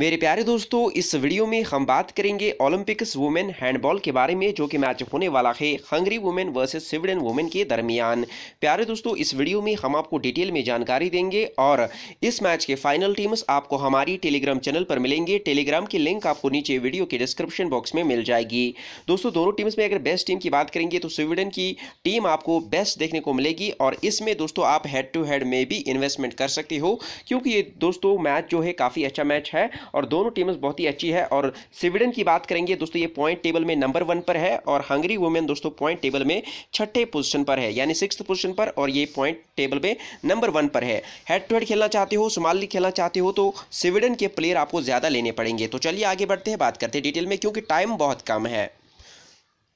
मेरे प्यारे दोस्तों इस वीडियो में हम बात करेंगे ओलंपिक्स वुमेन हैंडबॉल के बारे में जो कि मैच होने वाला है Hungary women versus Sweden women के दरमियान प्यारे दोस्तों इस वीडियो में हम आपको डिटेल में जानकारी देंगे और इस मैच के फाइनल टीम्स आपको हमारी टेलीग्राम चैनल पर मिलेंगे टेलीग्राम की लिंक आपको नीचे वीडियो के डिस्क्रिप्शन बॉक्स में मिल जाएगी दोस्तों दोनों टीम्स में अगर बेस्ट टीम की बात करेंगे तो स्वीडन की टीम आपको बेस्ट देखने को मिलेगी और इसमें दोस्तों आप हेड टू हेड में भी इन्वेस्टमेंट कर सकते हो क्योंकि ये दोस्तों मैच जो है काफ़ी अच्छा मैच है और दोनों टीम्स बहुत ही अच्छी है और स्वीडन की बात करेंगे दोस्तों ये पॉइंट टेबल में नंबर वन पर है और हंगरी वुमेन दोस्तों पॉइंट टेबल में छठे पोजिशन पर है यानी सिक्स पोजिशन पर और ये पॉइंट टेबल में नंबर वन पर है हेड टू हेड खेलना चाहते हो सुमाल खेलना चाहते हो तो स्वीडन के प्लेयर आपको ज़्यादा लेने पड़ेंगे तो चलिए आगे बढ़ते हैं बात करते हैं डिटेल में क्योंकि टाइम बहुत कम है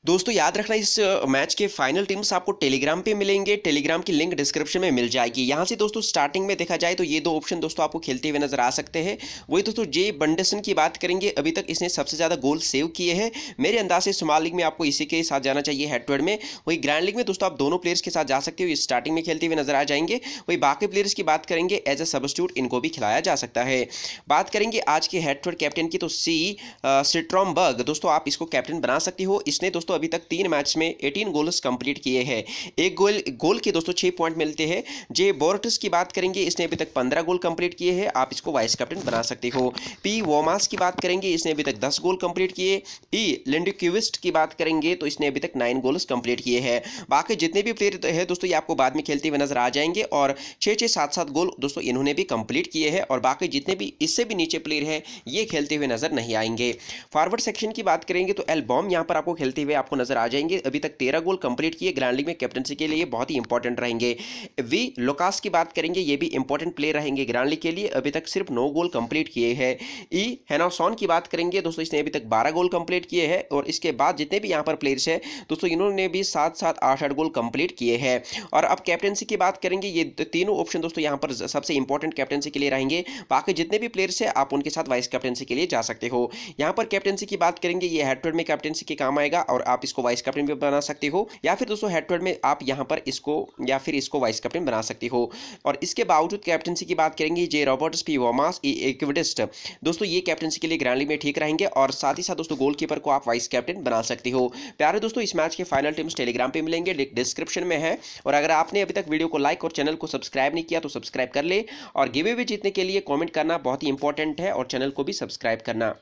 दोस्तों याद रखना इस मैच के फाइनल टीम्स आपको टेलीग्राम पे मिलेंगे टेलीग्राम की लिंक डिस्क्रिप्शन में मिल जाएगी यहाँ से दोस्तों स्टार्टिंग में देखा जाए तो ये दो ऑप्शन दोस्तों आपको खेलते हुए नजर आ सकते हैं वही दोस्तों जे बंडेसन की बात करेंगे अभी तक इसने सबसे ज़्यादा गोल सेव किए हैं मेरे अंदाज से स्मॉल लीग में आपको इसी के साथ जाना चाहिए हेड में वही ग्रैंड लीग में दोस्तों आप दोनों प्लेयर्स के साथ जा सकते हो स्टार्टिंग में खेलते हुए नजर आ जाएंगे वही बाकी प्लेयर्स की बात करेंगे एज अ सबस्टिट्यूट इनको भी खिलाया जा सकता है बात करेंगे आज के हेड कैप्टन की तो सी सिट्रॉम दोस्तों आप इसको कैप्टन बना सकते हो इसने दोस्तों दोस्तों अभी तक तीन मैच में एटीन गोल्स कंप्लीट किए हैं एक गोल गोल के दोस्तों छह पॉइंट मिलते हैं जे बोर्टस की बात करेंगे इसने अभी तक पंद्रह गोल कंप्लीट किए हैं आप इसको वाइस कैप्टन बना सकते हो पी वोमास की बात करेंगे इसने अभी तक दस गोल कंप्लीट किए ई लिंडिक्यूविस्ट की बात करेंगे तो इसने अभी तक नाइन गोल्स कंप्लीट किए हैं बाकी जितने भी प्लेयर है दोस्तों ये आपको बाद में खेलते हुए नजर आ जाएंगे और छह छह सात सात गोल दोस्तों इन्होंने भी कंप्लीट किए हैं और बाकी जितने भी इससे भी नीचे प्लेयर है ये खेलते हुए नजर नहीं आएंगे फॉरवर्ड सेक्शन की बात करेंगे तो एल्बॉम यहां पर आपको खेलते हुए आपको नजर आ जाएंगे अभी तक तेरह गोल कंप्लीट किए ग्रैंड लीग में कैप्टनसी के लिए बहुत ही इंपॉर्टेंट रहेंगे वी लोकास की बात करेंगे ये भी इंपॉर्टेंट प्लेयर रहेंगे ग्रैंड लीग के लिए अभी तक सिर्फ नौ गोल कंप्लीट किए हैं ई हैनासॉन की बात करेंगे दोस्तों इसने अभी तक बारह गोल कंप्लीट किए हैं और इसके बाद जितने भी यहाँ पर प्लेयर्स हैं दोस्तों इन्होंने भी सात सात आठ आठ गोल कंप्लीट किए हैं और अब कैप्टनसी की बात करेंगे ये तीनों ऑप्शन दोस्तों यहाँ पर सबसे इंपॉर्टेंट कैप्टनसी के लिए रहेंगे बाकी जितने भी प्लेयर्स हैं आप उनके साथ वाइस कैप्टनसी के लिए जा सकते हो यहाँ पर कैप्टनसी की बात करेंगे ये हेडटोड में कैप्टनसी के काम आएगा और आप इसको वाइस कैप्टन भी बना सकते हो या फिर दोस्तों हेड टू हेड में आप यहाँ पर इसको या फिर इसको वाइस कैप्टन बना सकते हो और इसके बावजूद कैप्टनसी की बात करेंगे जे रॉबर्ट्स पी वॉमास ए दोस्तों ये कैप्टनसी के लिए ग्रैंड लीग में ठीक रहेंगे और साथ ही साथ दोस्तों गोलकीपर को आप वाइस कैप्टन बना सकते हो प्यारे दोस्तों इस मैच के फाइनल टीम्स टेलीग्राम पर मिलेंगे डिस्क्रिप्शन में है और अगर आपने अभी तक वीडियो को लाइक और चैनल को सब्सक्राइब नहीं किया तो सब्सक्राइब कर ले और गिवे भी जीतने के लिए कॉमेंट करना बहुत ही इंपॉर्टेंट है और चैनल को भी सब्सक्राइब करना